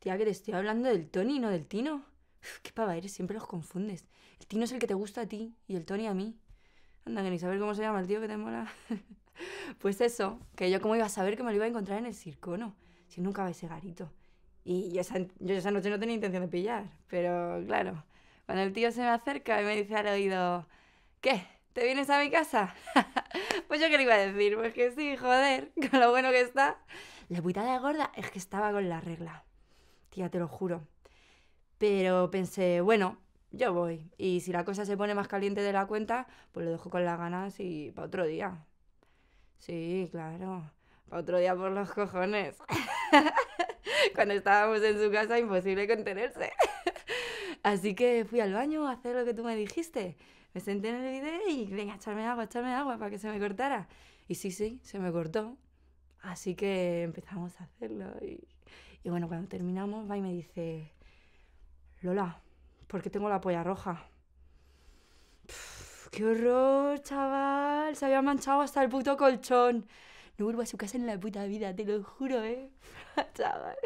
Tía, que te estoy hablando del Tony, no del Tino. qué pava eres, siempre los confundes. El Tino es el que te gusta a ti y el Tony a mí. Anda, que ni saber cómo se llama el tío que te mola. pues eso, que yo como iba a saber que me lo iba a encontrar en el circono, si nunca va ese garito. Y yo esa, noche no tenía intención de pillar, pero claro, cuando el tío se me acerca y me dice al oído, ¿qué? ¿Te vienes a mi casa? pues yo qué le iba a decir, pues que sí, joder, con lo bueno que está. La putada gorda es que estaba con la regla. Tía, te lo juro. Pero pensé, bueno, yo voy. Y si la cosa se pone más caliente de la cuenta, pues lo dejo con las ganas y para otro día. Sí, claro. Para otro día por los cojones. Cuando estábamos en su casa, imposible contenerse. Así que fui al baño a hacer lo que tú me dijiste. Me senté en el video y venga, echarme agua, echarme agua para que se me cortara. Y sí, sí, se me cortó. Así que empezamos a hacerlo y, bueno, cuando terminamos va y me dice, Lola, ¿por qué tengo la polla roja? ¡Qué horror, chaval! Se había manchado hasta el puto colchón. No vuelvo a su casa en la puta vida, te lo juro, ¿eh? chaval.